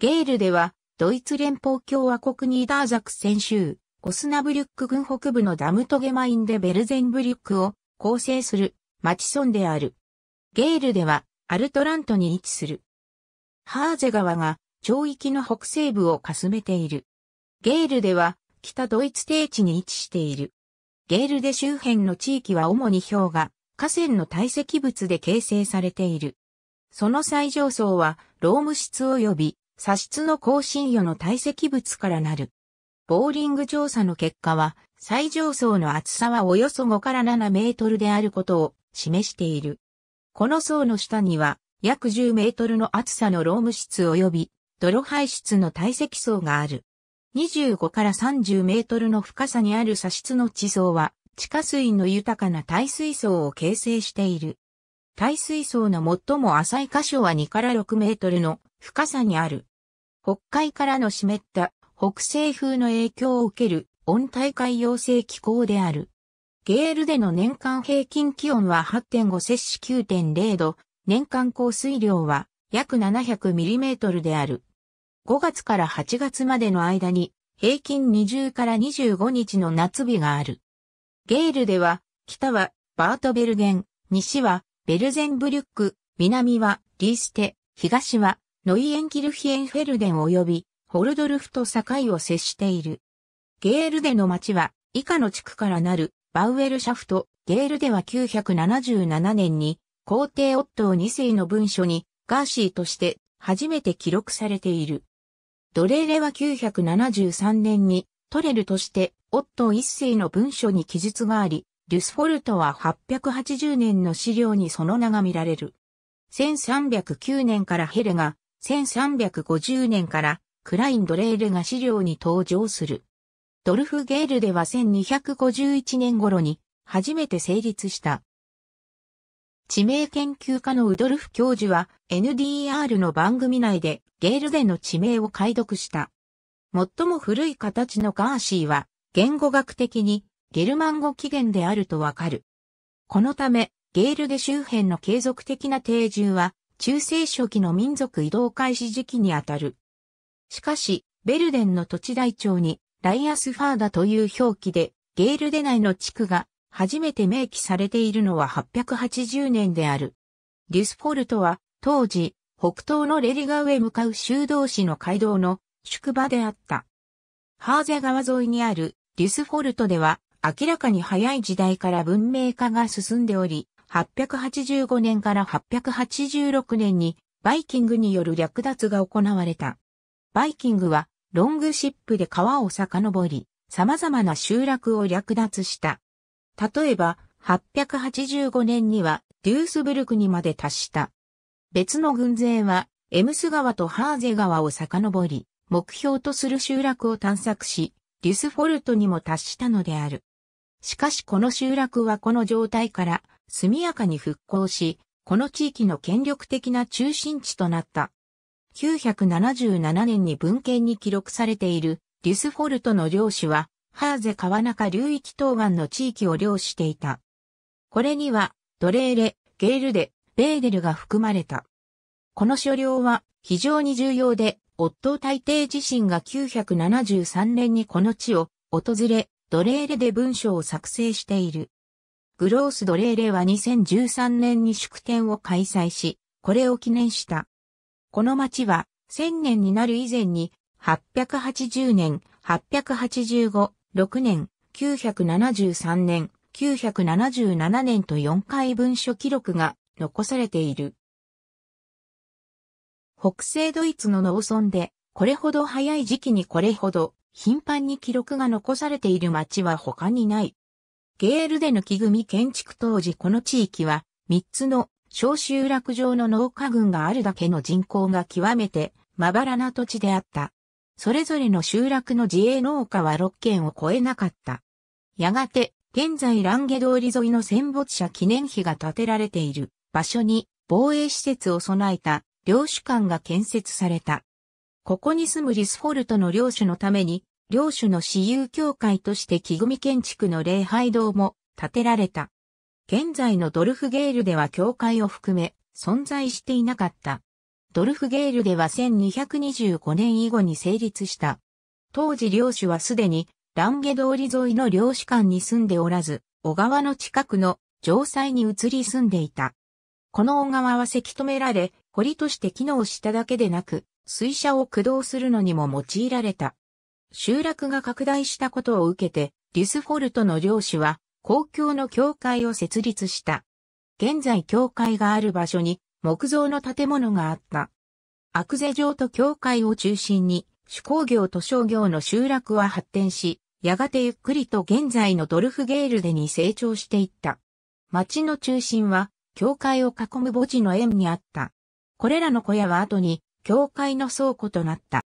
ゲールでは、ドイツ連邦共和国ニーダーザク先州、オスナブリュック郡北部のダムトゲマインでベルゼンブリュックを構成する町村である。ゲールでは、アルトラントに位置する。ハーゼ川が、町域の北西部をかすめている。ゲールでは、北ドイツ低地に位置している。ゲールで周辺の地域は主に氷河、河川の堆積物で形成されている。その最上層は、ローム室及び砂質の更新予の堆積物からなる。ボーリング調査の結果は、最上層の厚さはおよそ5から7メートルであることを示している。この層の下には、約10メートルの厚さのローム質及び、泥排出の堆積層がある。25から30メートルの深さにある砂質の地層は、地下水の豊かな耐水層を形成している。耐水層の最も浅い箇所は2から6メートルの深さにある。北海からの湿った北西風の影響を受ける温帯海洋性気候である。ゲールでの年間平均気温は8.5摂氏9.0度、年間降水量は約7 0 0トルである。5月から8月までの間に平均20から25日の夏日がある。ゲールでは、北はバートベルゲン、西はベルゼンブリュック、南はリーステ、東はノイエンキルヒエンフェルデン及びホルドルフと境を接している。ゲールデの町は以下の地区からなるバウエルシャフト、ゲールデは977年に皇帝オットー2世の文書にガーシーとして初めて記録されている。ドレーレは973年にトレルとしてオットー1世の文書に記述があり、デュスフォルトは880年の資料にその名が見られる。1309年からヘレが1350年からクライン・ドレールが資料に登場する。ドルフ・ゲールでは1251年頃に初めて成立した。地名研究家のウドルフ教授は NDR の番組内でゲールでの地名を解読した。最も古い形のガーシーは言語学的にゲルマン語起源であるとわかる。このため、ゲールで周辺の継続的な定住は中世初期の民族移動開始時期にあたる。しかし、ベルデンの土地台帳に、ライアスファーダという表記で、ゲールデ内の地区が初めて明記されているのは880年である。デュスフォルトは、当時、北東のレリガウへ向かう修道士の街道の宿場であった。ハーゼ川沿いにあるデュスフォルトでは、明らかに早い時代から文明化が進んでおり、885年から886年にバイキングによる略奪が行われた。バイキングはロングシップで川を遡り、様々な集落を略奪した。例えば、885年にはデュースブルクにまで達した。別の軍勢は、エムス川とハーゼ川を遡り、目標とする集落を探索し、デュスフォルトにも達したのである。しかしこの集落はこの状態から速やかに復興し、この地域の権力的な中心地となった。977年に文献に記録されているデュスフォルトの領主は、ハーゼ川中流域東岸の地域を領していた。これには、ドレーレ、ゲールデ、ベーデルが含まれた。この所領は非常に重要で、夫大帝自身が973年にこの地を訪れ、ドレーレで文書を作成している。グロースドレーレは2013年に祝典を開催し、これを記念した。この町は、1000年になる以前に、880年、885、6年、973年、977年と4回文書記録が残されている。北西ドイツの農村で、これほど早い時期にこれほど頻繁に記録が残されている町は他にない。ゲールでの木組建築当時この地域は、3つの小集落上の農家群があるだけの人口が極めてまばらな土地であった。それぞれの集落の自営農家は6軒を超えなかった。やがて、現在ランゲ通り沿いの戦没者記念碑が建てられている場所に防衛施設を備えた領主館が建設された。ここに住むリスフォルトの領主のために領主の私有教会として木組建築の礼拝堂も建てられた。現在のドルフゲールでは教会を含め存在していなかった。ドルフゲールでは1225年以後に成立した。当時領主はすでにランゲ通り沿いの領主館に住んでおらず、小川の近くの城塞に移り住んでいた。この小川はせき止められ、堀として機能しただけでなく、水車を駆動するのにも用いられた。集落が拡大したことを受けて、デュスフォルトの領主は、公共の教会を設立した。現在教会がある場所に木造の建物があった。アクゼ城と教会を中心に、手工業と商業の集落は発展し、やがてゆっくりと現在のドルフゲールデに成長していった。町の中心は、教会を囲む墓地の円にあった。これらの小屋は後に、教会の倉庫となった。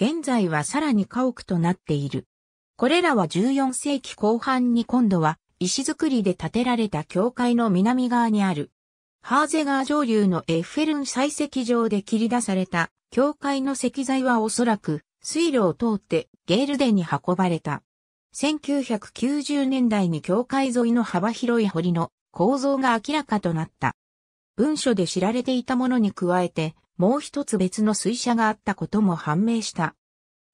現在はさらに家屋となっている。これらは14世紀後半に今度は石造りで建てられた教会の南側にある。ハーゼ川上流のエッフェルン採石場で切り出された教会の石材はおそらく水路を通ってゲールデンに運ばれた。1990年代に教会沿いの幅広い堀の構造が明らかとなった。文書で知られていたものに加えて、もう一つ別の水車があったことも判明した。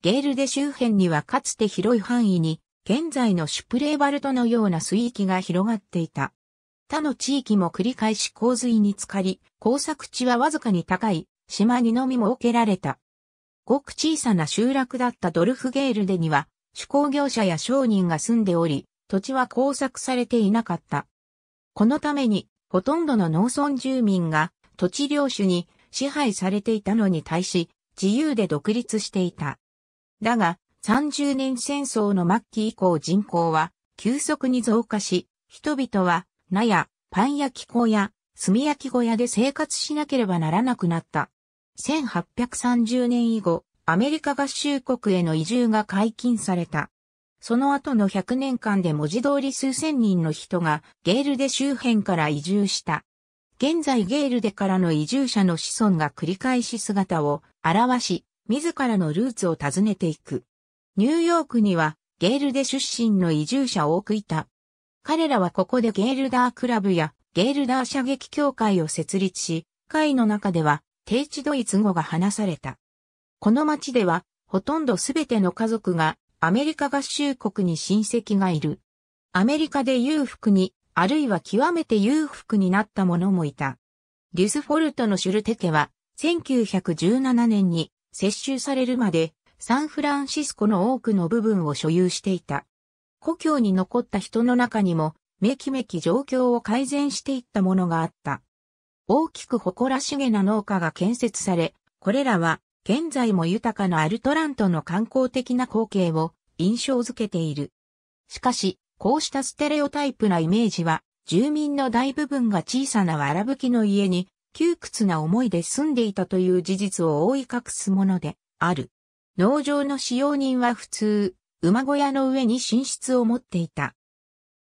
ゲールで周辺にはかつて広い範囲に、現在のシュプレーバルトのような水域が広がっていた。他の地域も繰り返し洪水に浸かり、耕作地はわずかに高い島にのみ設けられた。ごく小さな集落だったドルフゲールでには、手工業者や商人が住んでおり、土地は耕作されていなかった。このために、ほとんどの農村住民が土地領主に支配されていたのに対し、自由で独立していた。だが、30年戦争の末期以降人口は急速に増加し、人々は、納屋、パン焼き小屋、炭焼き小屋で生活しなければならなくなった。1830年以後、アメリカ合衆国への移住が解禁された。その後の100年間で文字通り数千人の人がゲールで周辺から移住した。現在ゲールデからの移住者の子孫が繰り返し姿を表し、自らのルーツを訪ねていく。ニューヨークにはゲールデ出身の移住者多くいた。彼らはここでゲールダークラブやゲールダー射撃協会を設立し、会の中では低地ドイツ語が話された。この町ではほとんどすべての家族がアメリカ合衆国に親戚がいる。アメリカで裕福にあるいは極めて裕福になった者もいた。デュスフォルトのシュルテ家は、1917年に接収されるまで、サンフランシスコの多くの部分を所有していた。故郷に残った人の中にも、めきめき状況を改善していったものがあった。大きく誇らしげな農家が建設され、これらは現在も豊かなアルトラントの観光的な光景を印象づけている。しかし、こうしたステレオタイプなイメージは、住民の大部分が小さな藁吹きの家に、窮屈な思いで住んでいたという事実を覆い隠すもので、ある。農場の使用人は普通、馬小屋の上に寝室を持っていた。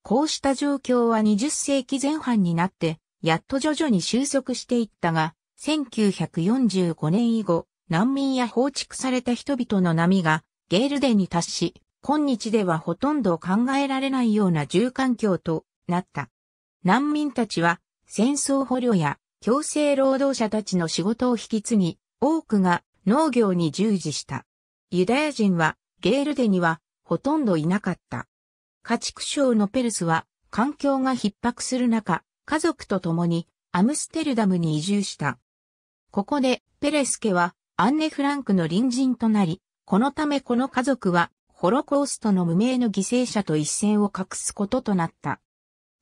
こうした状況は20世紀前半になって、やっと徐々に収束していったが、1945年以後、難民や放逐された人々の波が、ゲールデンに達し、今日ではほとんど考えられないような住環境となった。難民たちは戦争捕虜や強制労働者たちの仕事を引き継ぎ、多くが農業に従事した。ユダヤ人はゲールデにはほとんどいなかった。家畜省のペルスは環境が逼迫する中、家族と共にアムステルダムに移住した。ここでペレス家はアンネ・フランクの隣人となり、このためこの家族はホロコーストの無名の犠牲者と一線を画すこととなった。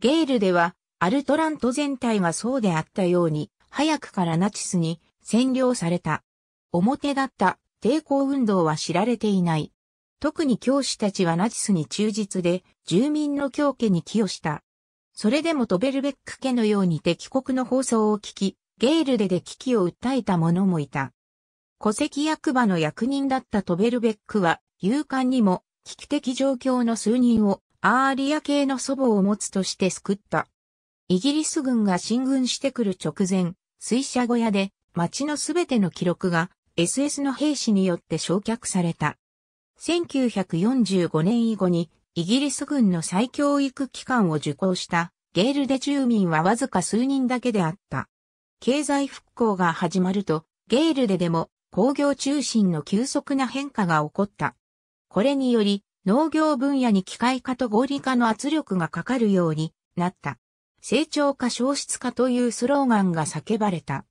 ゲールでは、アルトラント全体がそうであったように、早くからナチスに占領された。表だった抵抗運動は知られていない。特に教師たちはナチスに忠実で、住民の教家に寄与した。それでもトベルベック家のように敵国の放送を聞き、ゲールでで危機を訴えた者もいた。戸籍役場の役人だったトベルベックは、勇敢にも危機的状況の数人をアーリア系の祖母を持つとして救った。イギリス軍が進軍してくる直前、水車小屋で町のすべての記録が SS の兵士によって焼却された。1945年以後にイギリス軍の再教育機関を受講したゲールで住民はわずか数人だけであった。経済復興が始まると、ゲールででも工業中心の急速な変化が起こった。これにより、農業分野に機械化と合理化の圧力がかかるようになった。成長化消失化というスローガンが叫ばれた。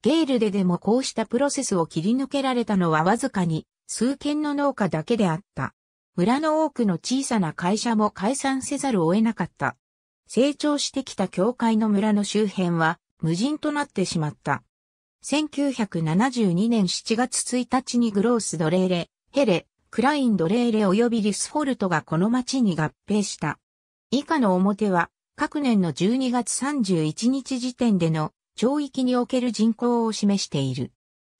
ゲールででもこうしたプロセスを切り抜けられたのはわずかに数軒の農家だけであった。村の多くの小さな会社も解散せざるを得なかった。成長してきた教会の村の周辺は無人となってしまった。1972年7月1日にグロース・ドレーレ、ヘレ、クラインドレーレ及びリスフォルトがこの町に合併した。以下の表は、各年の12月31日時点での町域における人口を示している。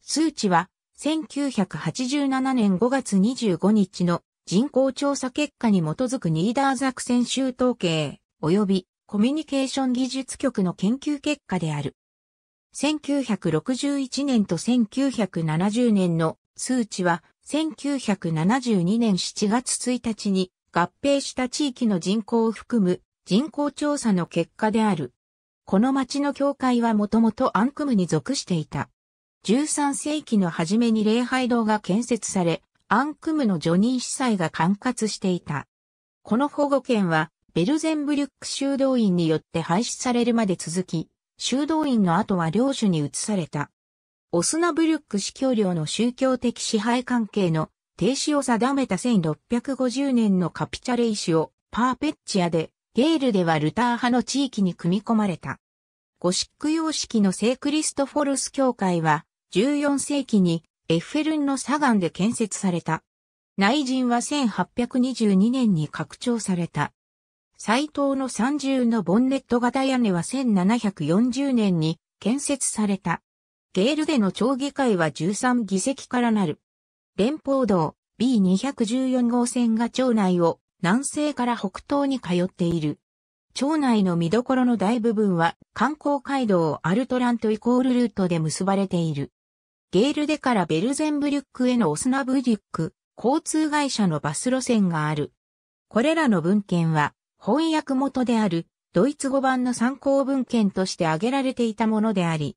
数値は、1987年5月25日の人口調査結果に基づくニーダーザクセン州統計、及びコミュニケーション技術局の研究結果である。1961年と1970年の数値は1972年7月1日に合併した地域の人口を含む人口調査の結果である。この町の教会はもともとアンクムに属していた。13世紀の初めに礼拝堂が建設され、アンクムのジョニー司祭が管轄していた。この保護権は、ベルゼンブリュック修道院によって廃止されるまで続き、修道院の後は領主に移された。オスナブリュック司教領の宗教的支配関係の停止を定めた1650年のカピチャレイ市をパーペッチアで、ゲールではルター派の地域に組み込まれた。ゴシック様式の聖クリストフォルス教会は、14世紀にエッフェルンのガンで建設された。内陣は1822年に拡張された。斎藤の三重のボンネット型屋根は1740年に建設された。ゲールでの町議会は13議席からなる。連邦道 B214 号線が町内を南西から北東に通っている。町内の見どころの大部分は観光街道アルトラントイコールルートで結ばれている。ゲールデからベルゼンブリュックへのオスナブリュック、交通会社のバス路線がある。これらの文献は翻訳元であるドイツ語版の参考文献として挙げられていたものであり、